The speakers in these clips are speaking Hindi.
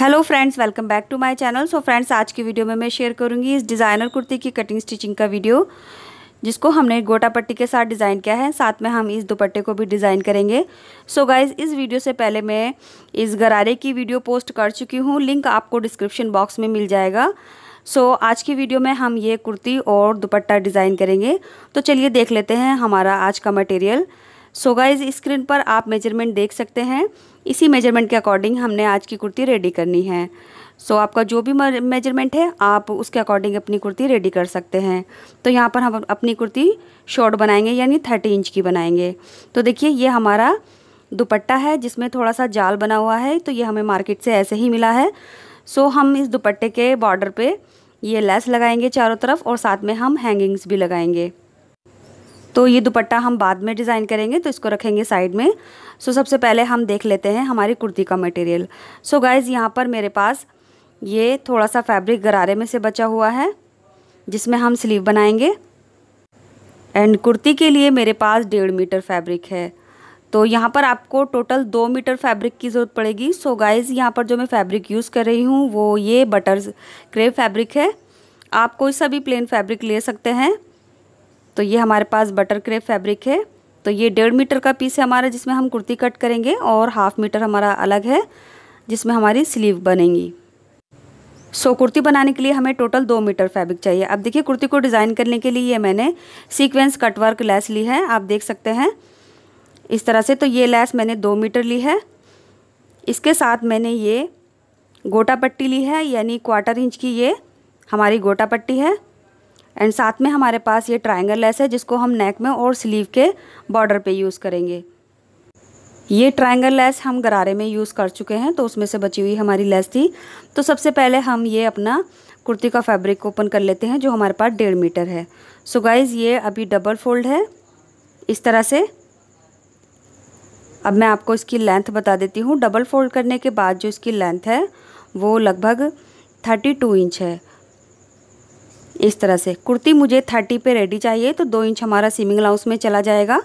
hello friends welcome back to my channel so friends आज की वीडियो में मैं शेयर करूंगी इस डिज़ाइनर कुर्ती की कटिंग स्टिचिंग का वीडियो जिसको हमने गोटा पट्टी के साथ डिज़ाइन किया है साथ में हम इस दुपट्टे को भी डिज़ाइन करेंगे सो so गाइज इस वीडियो से पहले मैं इस गरारे की वीडियो पोस्ट कर चुकी हूँ लिंक आपको डिस्क्रिप्शन बॉक्स में मिल जाएगा सो so, आज की वीडियो में हम ये कुर्ती और दुपट्टा डिज़ाइन करेंगे तो चलिए देख लेते हैं हमारा आज का मटेरियल सो गाइज स्क्रीन पर आप मेजरमेंट देख सकते हैं इसी मेजरमेंट के अकॉर्डिंग हमने आज की कुर्ती रेडी करनी है सो so, आपका जो भी मेजरमेंट है आप उसके अकॉर्डिंग अपनी कुर्ती रेडी कर सकते हैं तो यहाँ पर हम अपनी कुर्ती शॉर्ट बनाएंगे यानी थर्टी इंच की बनाएंगे तो देखिए ये हमारा दुपट्टा है जिसमें थोड़ा सा जाल बना हुआ है तो ये हमें मार्केट से ऐसे ही मिला है सो so, हम इस दुपट्टे के बॉर्डर पर ये लेस लगाएंगे चारों तरफ और साथ में हम हैंगिंग्स भी लगाएंगे तो ये दुपट्टा हम बाद में डिज़ाइन करेंगे तो इसको रखेंगे साइड में सो सबसे पहले हम देख लेते हैं हमारी कुर्ती का मटेरियल सो गाइज़ यहाँ पर मेरे पास ये थोड़ा सा फैब्रिक गरारे में से बचा हुआ है जिसमें हम स्लीव बनाएंगे एंड कुर्ती के लिए मेरे पास डेढ़ मीटर फैब्रिक है तो यहाँ पर आपको टोटल दो मीटर फैब्रिक की ज़रूरत पड़ेगी सो गाइज़ यहाँ पर जो मैं फैब्रिक यूज़ कर रही हूँ वो ये बटर क्रेप फैब्रिक है आप कोई सा भी प्लेन फैब्रिक ले सकते हैं तो ये हमारे पास बटर क्रेप फैब्रिक है तो ये डेढ़ मीटर का पीस है हमारा जिसमें हम कुर्ती कट करेंगे और हाफ मीटर हमारा अलग है जिसमें हमारी स्लीव बनेंगी सो so, कुर्ती बनाने के लिए हमें टोटल दो मीटर फैब्रिक चाहिए अब देखिए कुर्ती को डिज़ाइन करने के लिए ये मैंने सीक्वेंस कटवर्क लैस ली है आप देख सकते हैं इस तरह से तो ये लैस मैंने दो मीटर ली है इसके साथ मैंने ये गोटा पट्टी ली है यानी क्वार्टर इंच की ये हमारी गोटा पट्टी है एंड साथ में हमारे पास ये ट्राइंगल लेस है जिसको हम नेक में और स्लीव के बॉर्डर पे यूज़ करेंगे ये ट्राइंगल लेस हम गरारे में यूज़ कर चुके हैं तो उसमें से बची हुई हमारी लेस थी तो सबसे पहले हम ये अपना कुर्ती का फैब्रिक ओपन कर लेते हैं जो हमारे पास डेढ़ मीटर है सो so गाइज़ ये अभी डबल फोल्ड है इस तरह से अब मैं आपको इसकी लेंथ बता देती हूँ डबल फोल्ड करने के बाद जो इसकी लेंथ है वो लगभग थर्टी टू इंच है इस तरह से कुर्ती मुझे थर्टी पे रेडी चाहिए तो दो इंच हमारा सीमिंग लाउस में चला जाएगा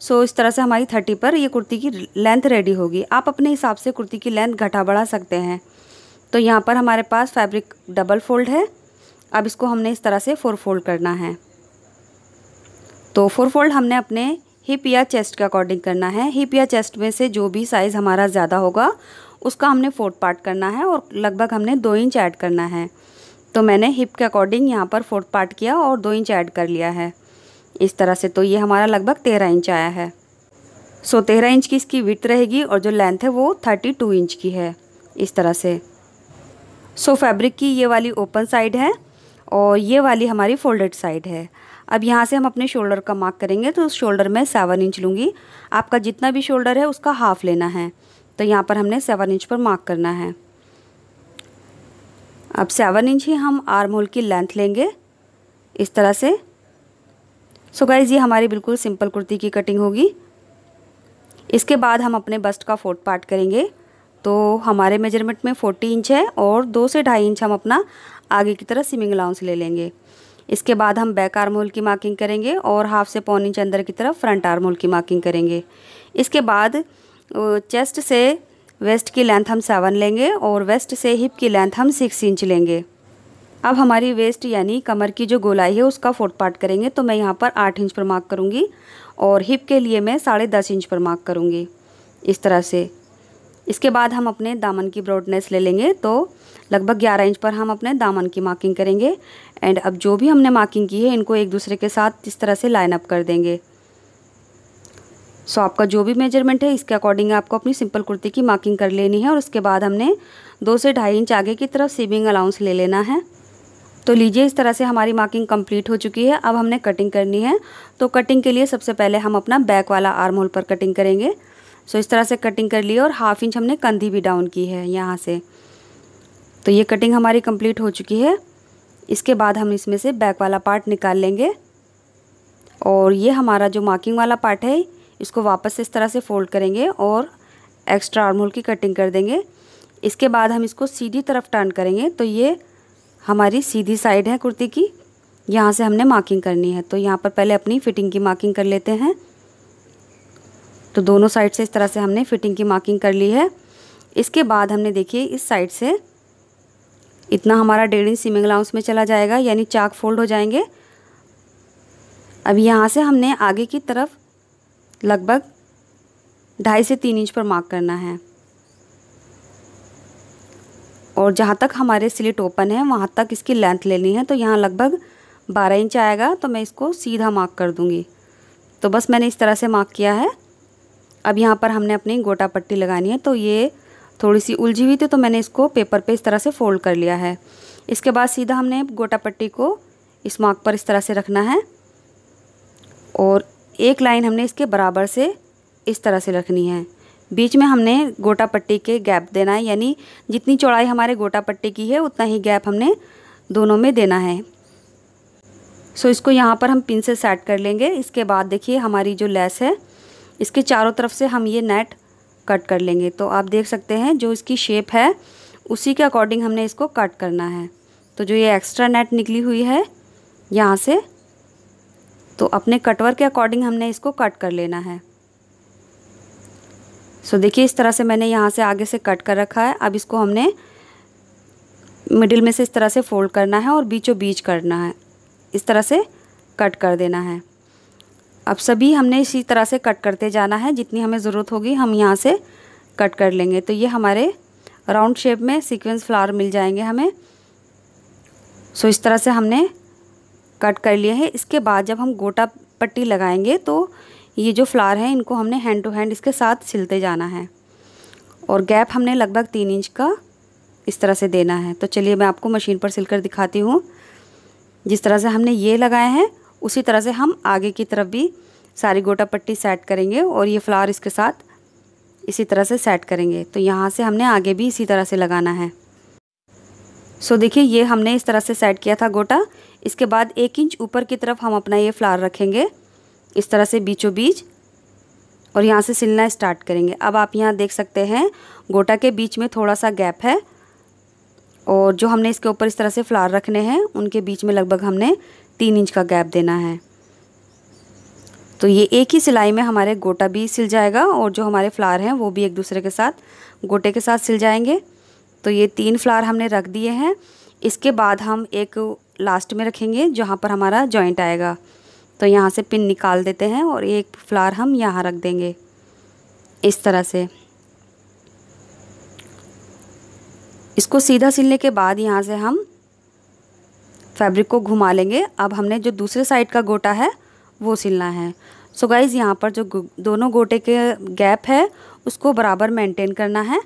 सो इस तरह से हमारी थर्टी पर ये कुर्ती की लेंथ रेडी होगी आप अपने हिसाब से कुर्ती की लेंथ घटा बढ़ा सकते हैं तो यहाँ पर हमारे पास फैब्रिक डबल फोल्ड है अब इसको हमने इस तरह से फोर फोल्ड करना है तो फोर फोल्ड हमने अपने हिप या चेस्ट के अकॉर्डिंग करना है हिप या चेस्ट में से जो भी साइज़ हमारा ज़्यादा होगा उसका हमने फोर्थ पार्ट करना है और लगभग हमने दो इंच ऐड करना है तो मैंने हिप के अकॉर्डिंग यहाँ पर फोर्थ पार्ट किया और दो इंच ऐड कर लिया है इस तरह से तो ये हमारा लगभग तेरह इंच आया है सो तेरह इंच की इसकी विथ रहेगी और जो लेंथ है वो थर्टी टू इंच की है इस तरह से सो so, फैब्रिक की ये वाली ओपन साइड है और ये वाली हमारी फोल्डेड साइड है अब यहाँ से हम अपने शोल्डर का मार्क करेंगे तो उस शोल्डर में सेवन इंच लूँगी आपका जितना भी शोल्डर है उसका हाफ लेना है तो यहाँ पर हमने सेवन इंच पर मार्क करना है अब सेवन इंच ही हम आर्म होल की लेंथ लेंगे इस तरह से सो गाइज़ ये हमारी बिल्कुल सिंपल कुर्ती की कटिंग होगी इसके बाद हम अपने बस्ट का फोर्थ पार्ट करेंगे तो हमारे मेजरमेंट में फोर्टी इंच है और दो से ढाई इंच हम अपना आगे की तरह सिमिंग अलाउंस ले लेंगे इसके बाद हम बैक आर्म होल की मार्किंग करेंगे और हाफ से पौन इंच अंदर की तरफ फ्रंट आर्म होल की मार्किंग करेंगे इसके बाद चेस्ट से वेस्ट की लेंथ हम सेवन लेंगे और वेस्ट से हिप की लेंथ हम सिक्स इंच लेंगे अब हमारी वेस्ट यानी कमर की जो गोलाई है उसका फोर्थ पार्ट करेंगे तो मैं यहाँ पर आठ इंच पर मार्क करूँगी और हिप के लिए मैं साढ़े दस इंच पर मार्क करूँगी इस तरह से इसके बाद हम अपने दामन की ब्रॉडनेस ले लेंगे तो लगभग ग्यारह इंच पर हम अपने दामन की मार्किंग करेंगे एंड अब जो भी हमने मार्किंग की है इनको एक दूसरे के साथ इस तरह से लाइन अप कर देंगे सो आपका जो भी मेजरमेंट है इसके अकॉर्डिंग आपको अपनी सिंपल कुर्ती की मार्किंग कर लेनी है और उसके बाद हमने दो से ढाई इंच आगे की तरफ सीबिंग अलाउंस ले लेना है तो लीजिए इस तरह से हमारी मार्किंग कंप्लीट हो चुकी है अब हमने कटिंग करनी है तो कटिंग के लिए सबसे पहले हम अपना बैक वाला आर्म होल पर कटिंग करेंगे सो इस तरह से कटिंग कर ली और हाफ इंच हमने कंधी भी डाउन की है यहाँ से तो ये कटिंग हमारी कंप्लीट हो चुकी है इसके बाद हम इसमें से बैक वाला पार्ट निकाल लेंगे और ये हमारा जो मार्किंग वाला पार्ट है इसको वापस से इस तरह से फोल्ड करेंगे और एक्स्ट्रा आर्म होल की कटिंग कर देंगे इसके बाद हम इसको सीधी तरफ टर्न करेंगे तो ये हमारी सीधी साइड है कुर्ती की यहाँ से हमने मार्किंग करनी है तो यहाँ पर पहले अपनी फिटिंग की मार्किंग कर लेते हैं तो दोनों साइड से इस तरह से हमने फिटिंग की मार्किंग कर ली है इसके बाद हमने देखिए इस साइड से इतना हमारा डेढ़ इंच सीमिंग अलाउंस में चला जाएगा यानी चाक फोल्ड हो जाएंगे अब यहाँ से हमने आगे की तरफ लगभग ढाई से तीन इंच पर मार्क करना है और जहाँ तक हमारे स्लिट ओपन है वहाँ तक इसकी लेंथ लेनी है तो यहाँ लगभग बारह इंच आएगा तो मैं इसको सीधा मार्क कर दूँगी तो बस मैंने इस तरह से मार्क किया है अब यहाँ पर हमने अपनी गोटा पट्टी लगानी है तो ये थोड़ी सी उलझी हुई थी तो मैंने इसको पेपर पे इस तरह से फोल्ड कर लिया है इसके बाद सीधा हमने गोटा पट्टी को इस मार्क पर इस तरह से रखना है और एक लाइन हमने इसके बराबर से इस तरह से रखनी है बीच में हमने गोटा पट्टी के गैप देना है यानी जितनी चौड़ाई हमारे गोटा पट्टी की है उतना ही गैप हमने दोनों में देना है सो इसको यहाँ पर हम पिन से सेट कर लेंगे इसके बाद देखिए हमारी जो लेस है इसके चारों तरफ से हम ये नेट कट कर लेंगे तो आप देख सकते हैं जो इसकी शेप है उसी के अकॉर्डिंग हमने इसको कट करना है तो जो ये एक्स्ट्रा नेट निकली हुई है यहाँ से तो अपने कटवर के अकॉर्डिंग हमने इसको कट कर लेना है सो देखिए इस तरह से मैंने यहाँ से आगे से कट कर रखा है अब इसको हमने मिडिल में से इस तरह से फोल्ड करना है और बीचों बीच करना है इस तरह से कट कर देना है अब सभी हमने इसी तरह से कट करते जाना है जितनी हमें ज़रूरत होगी हम यहाँ से कट कर लेंगे तो ये हमारे राउंड शेप में सीक्वेंस फ्लावर मिल जाएंगे हमें सो इस तरह से हमने कट कर लिए हैं इसके बाद जब हम गोटा पट्टी लगाएंगे तो ये जो फ्लावर है इनको हमने हैंड टू हैंड इसके साथ सिलते जाना है और गैप हमने लगभग तीन इंच का इस तरह से देना है तो चलिए मैं आपको मशीन पर सिलकर दिखाती हूँ जिस तरह से हमने ये लगाए हैं उसी तरह से हम आगे की तरफ भी सारी गोटा पट्टी सेट करेंगे और ये फ्लावर इसके साथ इसी तरह से सेट करेंगे तो यहाँ से हमने आगे भी इसी तरह से लगाना है सो देखिए ये हमने इस तरह से सेट किया था गोटा इसके बाद एक इंच ऊपर की तरफ हम अपना ये फ्लावर रखेंगे इस तरह से बीचों बीच और यहाँ से सिलना स्टार्ट करेंगे अब आप यहाँ देख सकते हैं गोटा के बीच में थोड़ा सा गैप है और जो हमने इसके ऊपर इस तरह से फ्लावर रखने हैं उनके बीच में लगभग हमने तीन इंच का गैप देना है तो ये एक ही सिलाई में हमारे गोटा भी सिल जाएगा और जो हमारे फ्लावर हैं वो भी एक दूसरे के साथ गोटे के साथ सिल जाएंगे तो ये तीन फ्लावर हमने रख दिए हैं इसके बाद हम एक लास्ट में रखेंगे जहाँ पर हमारा जॉइंट आएगा तो यहाँ से पिन निकाल देते हैं और एक फ्लावर हम यहाँ रख देंगे इस तरह से इसको सीधा सिलने के बाद यहाँ से हम फैब्रिक को घुमा लेंगे अब हमने जो दूसरे साइड का गोटा है वो सिलना है सो गाइज़ यहाँ पर जो दोनों गोटे के गैप है उसको बराबर मेंटेन करना है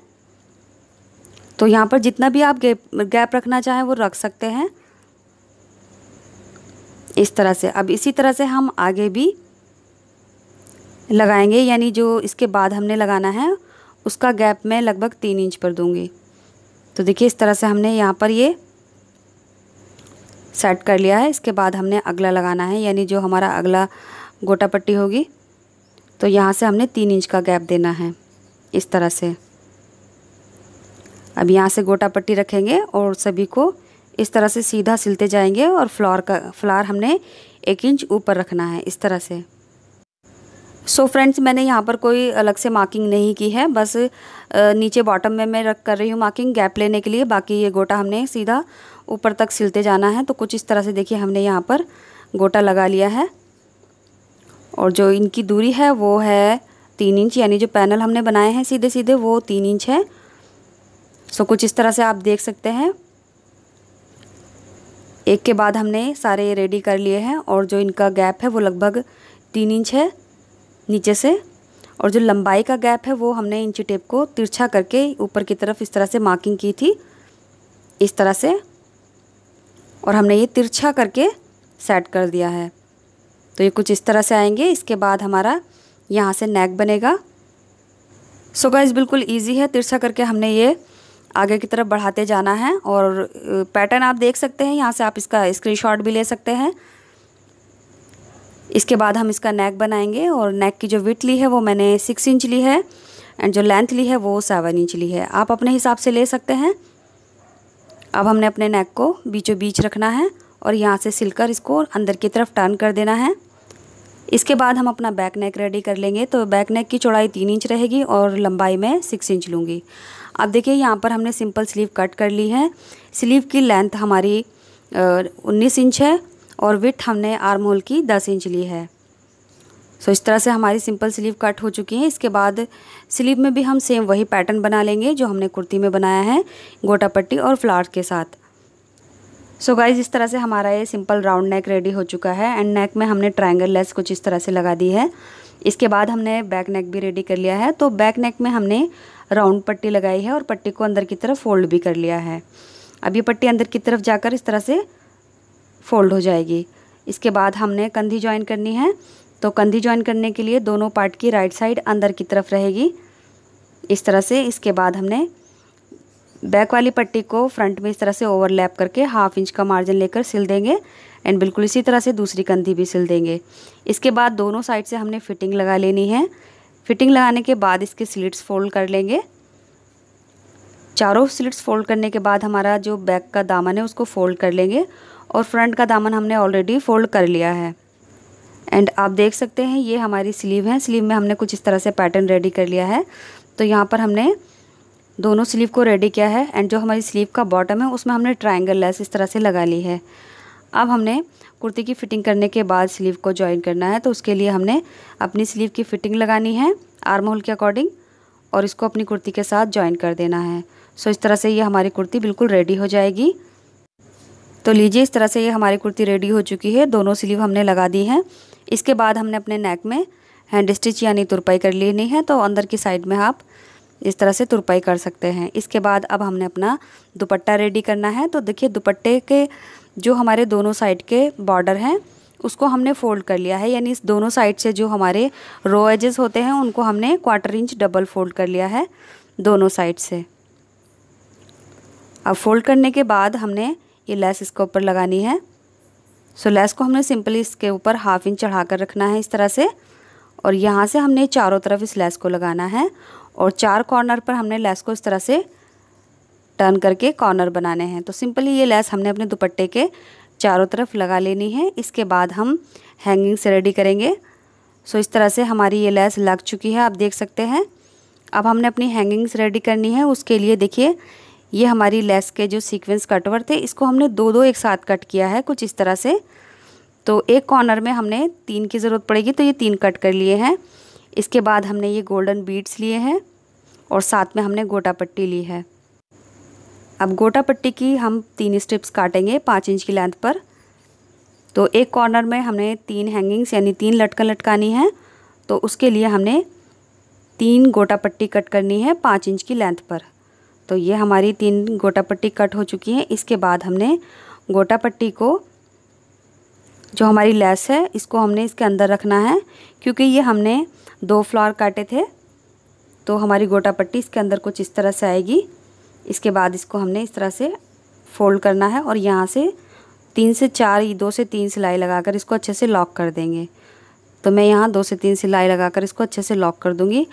तो यहाँ पर जितना भी आप गैप गैप रखना चाहें वो रख सकते हैं इस तरह से अब इसी तरह से हम आगे भी लगाएंगे यानी जो इसके बाद हमने लगाना है उसका गैप मैं लगभग तीन इंच पर दूंगी तो देखिए इस तरह से हमने यहाँ पर ये सेट कर लिया है इसके बाद हमने अगला लगाना है यानी जो हमारा अगला गोटा पट्टी होगी तो यहाँ से हमने तीन इंच का गैप देना है इस तरह से अब यहाँ से गोटा पट्टी रखेंगे और सभी को इस तरह से सीधा सिलते जाएंगे और फ्लावर का फ्लावर हमने एक इंच ऊपर रखना है इस तरह से सो so फ्रेंड्स मैंने यहाँ पर कोई अलग से मार्किंग नहीं की है बस नीचे बॉटम में मैं रख कर रही हूँ मार्किंग गैप लेने के लिए बाकी ये गोटा हमने सीधा ऊपर तक सिलते जाना है तो कुछ इस तरह से देखिए हमने यहाँ पर गोटा लगा लिया है और जो इनकी दूरी है वो है तीन इंच यानी जो पैनल हमने बनाए हैं सीधे सीधे वो तीन इंच है सो कुछ इस तरह से आप देख सकते हैं एक के बाद हमने सारे रेडी कर लिए हैं और जो इनका गैप है वो लगभग तीन इंच है नीचे से और जो लंबाई का गैप है वो हमने इंची टेप को तिरछा करके ऊपर की तरफ इस तरह से मार्किंग की थी इस तरह से और हमने ये तिरछा करके सेट कर दिया है तो ये कुछ इस तरह से आएंगे इसके बाद हमारा यहाँ से नेक बनेगा सो so गाइज बिल्कुल ईजी है तिरछा करके हमने ये आगे की तरफ बढ़ाते जाना है और पैटर्न आप देख सकते हैं यहाँ से आप इसका स्क्रीनशॉट भी ले सकते हैं इसके बाद हम इसका नेक बनाएंगे और नेक की जो विथ ली है वो मैंने सिक्स इंच ली है एंड जो लेंथ ली है वो सेवन इंच ली है आप अपने हिसाब से ले सकते हैं अब हमने अपने नेक को बीचों बीच रखना है और यहाँ से सिलकर इसको अंदर की तरफ टर्न कर देना है इसके बाद हम अपना बैक नेक रेडी कर लेंगे तो बैक नेक की चौड़ाई तीन इंच रहेगी और लंबाई में सिक्स इंच लूँगी अब देखिए यहाँ पर हमने सिंपल स्लीव कट कर ली है स्लीव की लेंथ हमारी उन्नीस इंच है और विथ हमने आर्म होल की दस इंच ली है सो so, इस तरह से हमारी सिंपल स्लीव कट हो चुकी है इसके बाद स्लीव में भी हम सेम वही पैटर्न बना लेंगे जो हमने कुर्ती में बनाया है गोटा पट्टी और फ्लावर के साथ सो so गाइज इस तरह से हमारा ये सिंपल राउंड नेक रेडी हो चुका है एंड नेक में हमने ट्रायंगल लेस कुछ इस तरह से लगा दी है इसके बाद हमने बैक नेक भी रेडी कर लिया है तो बैक नेक में हमने राउंड पट्टी लगाई है और पट्टी को अंदर की तरफ फोल्ड भी कर लिया है अब ये पट्टी अंदर की तरफ जाकर इस तरह से फोल्ड हो जाएगी इसके बाद हमने कंधी ज्वाइन करनी है तो कंधी ज्वाइन करने के लिए दोनों पार्ट की राइट साइड अंदर की तरफ रहेगी इस तरह से इसके बाद हमने बैक वाली पट्टी को फ्रंट में इस तरह से ओवरलैप करके हाफ इंच का मार्जिन लेकर सिल देंगे एंड बिल्कुल इसी तरह से दूसरी कंधी भी सिल देंगे इसके बाद दोनों साइड से हमने फिटिंग लगा लेनी है फिटिंग लगाने के बाद इसके स्लिट्स फोल्ड कर लेंगे चारों स्लिट्स फोल्ड करने के बाद हमारा जो बैक का दामन है उसको फोल्ड कर लेंगे और फ्रंट का दामन हमने ऑलरेडी फोल्ड कर लिया है एंड आप देख सकते हैं ये हमारी स्लीव है स्लीव में हमने कुछ इस तरह से पैटर्न रेडी कर लिया है तो यहाँ पर हमने दोनों स्लीव को रेडी किया है एंड जो हमारी स्लीव का बॉटम है उसमें हमने ट्राइंगल लेस इस तरह से लगा ली है अब हमने कुर्ती की फ़िटिंग करने के बाद स्लीव को ज्वाइन करना है तो उसके लिए हमने अपनी स्लीव की फ़िटिंग लगानी है आर्म होल के अकॉर्डिंग और इसको अपनी कुर्ती के साथ ज्वाइन कर देना है सो इस तरह से ये हमारी कुर्ती बिल्कुल रेडी हो जाएगी तो लीजिए इस तरह से ये हमारी कुर्ती रेडी हो चुकी है दोनों स्लीव हमने लगा दी हैं इसके बाद हमने अपने नेक में हैंड स्टिच यानी तुरपाई कर लेनी है तो अंदर की साइड में आप इस तरह से तुरपाई कर सकते हैं इसके बाद अब हमने अपना दुपट्टा रेडी करना है तो देखिए दुपट्टे के जो हमारे दोनों साइड के बॉर्डर हैं उसको हमने फोल्ड कर लिया है यानी इस दोनों साइड से जो हमारे रो एजेस होते हैं उनको हमने क्वार्टर इंच डबल फोल्ड कर लिया है दोनों साइड से अब फोल्ड करने के बाद हमने ये लेस इसके ऊपर लगानी है सो लेस को हमने सिंपली इसके ऊपर हाफ इंच चढ़ा कर रखना है इस तरह से और यहाँ से हमने चारों तरफ इस लेस को लगाना है और चार कॉर्नर पर हमने लेस को इस तरह से टर्न करके कॉर्नर बनाने हैं तो सिंपली ये लेस हमने अपने दुपट्टे के चारों तरफ लगा लेनी है इसके बाद हम हैंगिंग से रेडी करेंगे सो इस तरह से हमारी ये लेस लग चुकी है आप देख सकते हैं अब हमने अपनी हैंगिंग्स रेडी करनी है उसके लिए देखिए ये हमारी लेस के जो सीक्वेंस कटवर थे इसको हमने दो दो एक साथ कट किया है कुछ इस तरह से तो एक कॉर्नर में हमने तीन की ज़रूरत पड़ेगी तो ये तीन कट कर लिए हैं इसके बाद हमने ये गोल्डन बीड्स लिए हैं और साथ में हमने गोटा पट्टी ली है अब गोटा पट्टी की हम तीन स्ट्रिप्स काटेंगे पाँच इंच की लेंथ पर तो एक कॉर्नर में हमने तीन हैंगिंग्स यानी तीन लटकन लटकानी है तो उसके लिए हमने तीन गोटा पट्टी कट करनी है पाँच इंच की लेंथ पर तो ये हमारी तीन गोटा पट्टी कट हो चुकी हैं इसके बाद हमने गोटा पट्टी को जो हमारी लेस है इसको हमने इसके अंदर रखना है क्योंकि ये हमने दो फ्लावर काटे थे तो हमारी गोटा पट्टी इसके अंदर कुछ इस तरह से आएगी इसके बाद इसको हमने इस तरह से फोल्ड करना है और यहाँ से तीन से चार दो से तीन सिलाई लगाकर इसको अच्छे से लॉक कर देंगे तो मैं यहाँ दो से तीन सिलाई लगाकर इसको अच्छे से लॉक कर दूँगी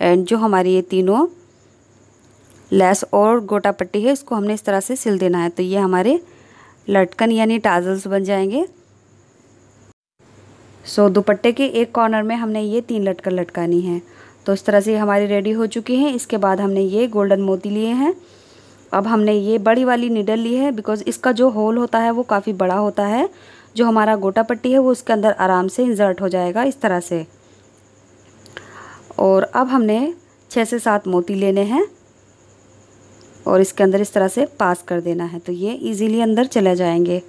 एंड जो हमारी ये तीनों लेस और गोटा पट्टी है इसको हमने इस तरह से सिल देना है तो ये हमारे लटकन यानी टाजल्स बन जाएंगे सो so, दुपट्टे के एक कॉर्नर में हमने ये तीन लटकर लटकानी है तो इस तरह से हमारी रेडी हो चुकी हैं इसके बाद हमने ये गोल्डन मोती लिए हैं अब हमने ये बड़ी वाली निडल ली है बिकॉज़ इसका जो होल होता है वो काफ़ी बड़ा होता है जो हमारा गोटा पट्टी है वो उसके अंदर आराम से इंजर्ट हो जाएगा इस तरह से और अब हमने छः से सात मोती लेने हैं और इसके अंदर इस तरह से पास कर देना है तो ये इजीली अंदर चले जाएंगे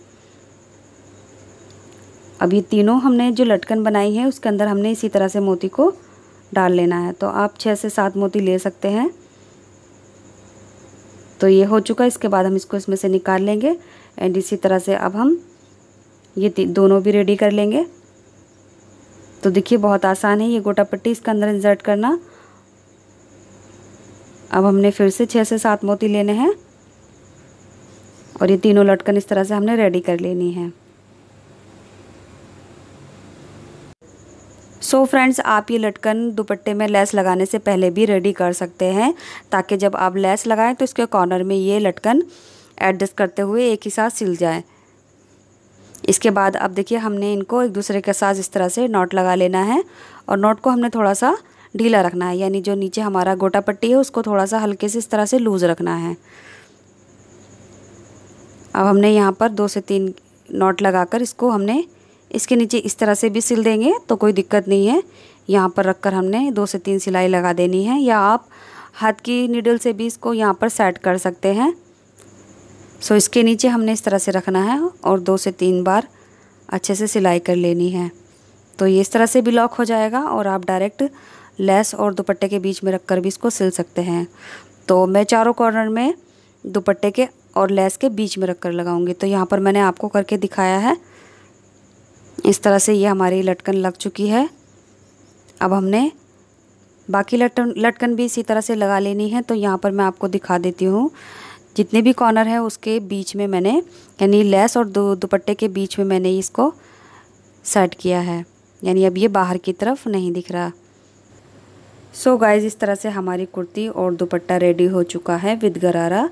अभी तीनों हमने जो लटकन बनाई है उसके अंदर हमने इसी तरह से मोती को डाल लेना है तो आप छः से सात मोती ले सकते हैं तो ये हो चुका इसके बाद हम इसको इसमें से निकाल लेंगे एंड इसी तरह से अब हम ये दोनों भी रेडी कर लेंगे तो देखिए बहुत आसान है ये गोटा पट्टी इसके अंदर इंसर्ट करना अब हमने फिर से छः से सात मोती लेने हैं और ये तीनों लटकन इस तरह से हमने रेडी कर लेनी है सो so फ्रेंड्स आप ये लटकन दुपट्टे में लेस लगाने से पहले भी रेडी कर सकते हैं ताकि जब आप लेस लगाएं तो इसके कॉर्नर में ये लटकन एडजस्ट करते हुए एक ही साथ सिल जाए इसके बाद अब देखिए हमने इनको एक दूसरे के साथ इस तरह से नॉट लगा लेना है और नॉट को हमने थोड़ा सा ढीला रखना है यानी जो नीचे हमारा गोटा पट्टी है उसको थोड़ा सा हल्के से इस तरह से लूज़ रखना है अब हमने यहाँ पर दो से तीन नॉट लगाकर इसको हमने इसके नीचे इस तरह से भी सिल देंगे तो कोई दिक्कत नहीं है यहाँ पर रख कर हमने दो से तीन सिलाई लगा देनी है या आप हाथ की निडल से भी इसको यहाँ पर सेट कर सकते हैं सो इसके नीचे हमने इस तरह से रखना है और दो से तीन बार अच्छे से सिलाई कर लेनी है तो ये इस तरह से भी लॉक हो जाएगा और आप डायरेक्ट लेस और दुपट्टे के बीच में रख कर भी इसको सिल सकते हैं तो मैं चारों कॉर्नर में दुपट्टे के और लेस के बीच में रख कर लगाऊंगी तो यहाँ पर मैंने आपको करके दिखाया है इस तरह से ये हमारी लटकन लग चुकी है अब हमने बाकी लटन लटकन भी इसी तरह से लगा लेनी है तो यहाँ पर मैं आपको दिखा देती हूँ जितने भी कॉर्नर है उसके बीच में मैंने यानी लेस और दो दुपट्टे के बीच में मैंने इसको सेट किया है यानी अब ये बाहर की तरफ नहीं दिख रहा सो so गाइज इस तरह से हमारी कुर्ती और दुपट्टा रेडी हो चुका है विद गरारा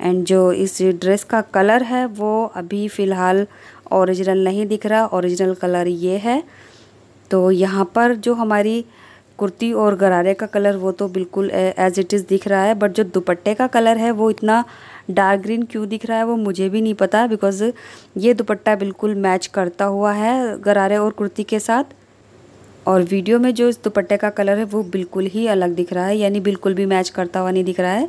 एंड जो इस ड्रेस का कलर है वो अभी फ़िलहाल ओरिजिनल नहीं दिख रहा ओरिजिनल कलर ये है तो यहाँ पर जो हमारी कुर्ती और गरारे का कलर वो तो बिल्कुल एज़ इट इज़ दिख रहा है बट जो दुपट्टे का कलर है वो इतना डार्क ग्रीन क्यों दिख रहा है वो मुझे भी नहीं पता बिकॉज़ ये दुपट्टा बिल्कुल मैच करता हुआ है गरारे और कुर्ती के साथ और वीडियो में जो इस दुपट्टे का कलर है वो बिल्कुल ही अलग दिख रहा है यानी बिल्कुल भी मैच करता हुआ नहीं दिख रहा है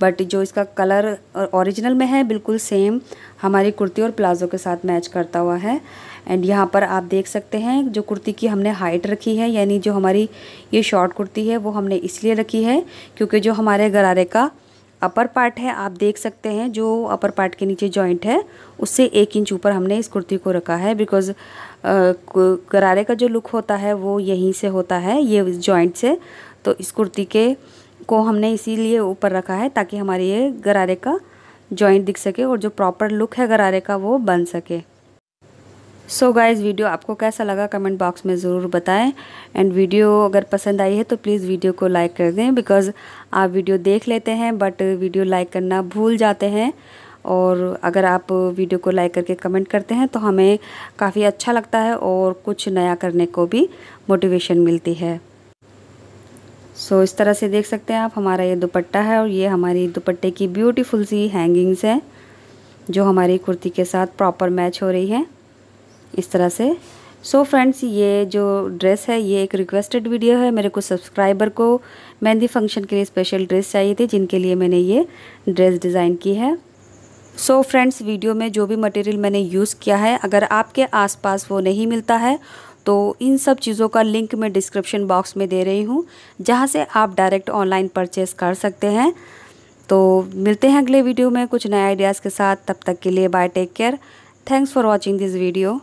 बट जो इसका कलर ओरिजिनल में है बिल्कुल सेम हमारी कुर्ती और प्लाज़ो के साथ मैच करता हुआ है एंड यहाँ पर आप देख सकते हैं जो कुर्ती की हमने हाइट रखी है यानी जो हमारी ये शॉर्ट कुर्ती है वो हमने इसलिए रखी है क्योंकि जो हमारे गरारे का अपर पार्ट है आप देख सकते हैं जो अपर पार्ट के नीचे जॉइंट है उससे एक इंच ऊपर हमने इस कुर्ती को रखा है बिकॉज़ गरारे का जो लुक होता है वो यहीं से होता है ये जॉइंट से तो इस कुर्ती के को हमने इसीलिए ऊपर रखा है ताकि हमारे ये गरारे का जॉइंट दिख सके और जो प्रॉपर लुक है गरारे का वो बन सके सो गाइज़ वीडियो आपको कैसा लगा कमेंट बॉक्स में ज़रूर बताएं एंड वीडियो अगर पसंद आई है तो प्लीज़ वीडियो को लाइक कर दें बिकॉज़ आप वीडियो देख लेते हैं बट वीडियो लाइक करना भूल जाते हैं और अगर आप वीडियो को लाइक करके कमेंट करते हैं तो हमें काफ़ी अच्छा लगता है और कुछ नया करने को भी मोटिवेशन मिलती है सो so, इस तरह से देख सकते हैं आप हमारा ये दुपट्टा है और ये हमारी दुपट्टे की ब्यूटीफुल सी हैंगिंग्स हैं जो हमारी कुर्ती के साथ प्रॉपर मैच हो रही है इस तरह से सो so फ्रेंड्स ये जो ड्रेस है ये एक रिक्वेस्टेड वीडियो है मेरे कुछ सब्सक्राइबर को मेहंदी फंक्शन के लिए स्पेशल ड्रेस चाहिए थी जिनके लिए मैंने ये ड्रेस डिज़ाइन की है सो so फ्रेंड्स वीडियो में जो भी मटेरियल मैंने यूज़ किया है अगर आपके आसपास वो नहीं मिलता है तो इन सब चीज़ों का लिंक मैं डिस्क्रिप्शन बॉक्स में दे रही हूँ जहाँ से आप डायरेक्ट ऑनलाइन परचेस कर सकते हैं तो मिलते हैं अगले वीडियो में कुछ नए आइडियाज़ के साथ तब तक के लिए bye take care thanks for watching this video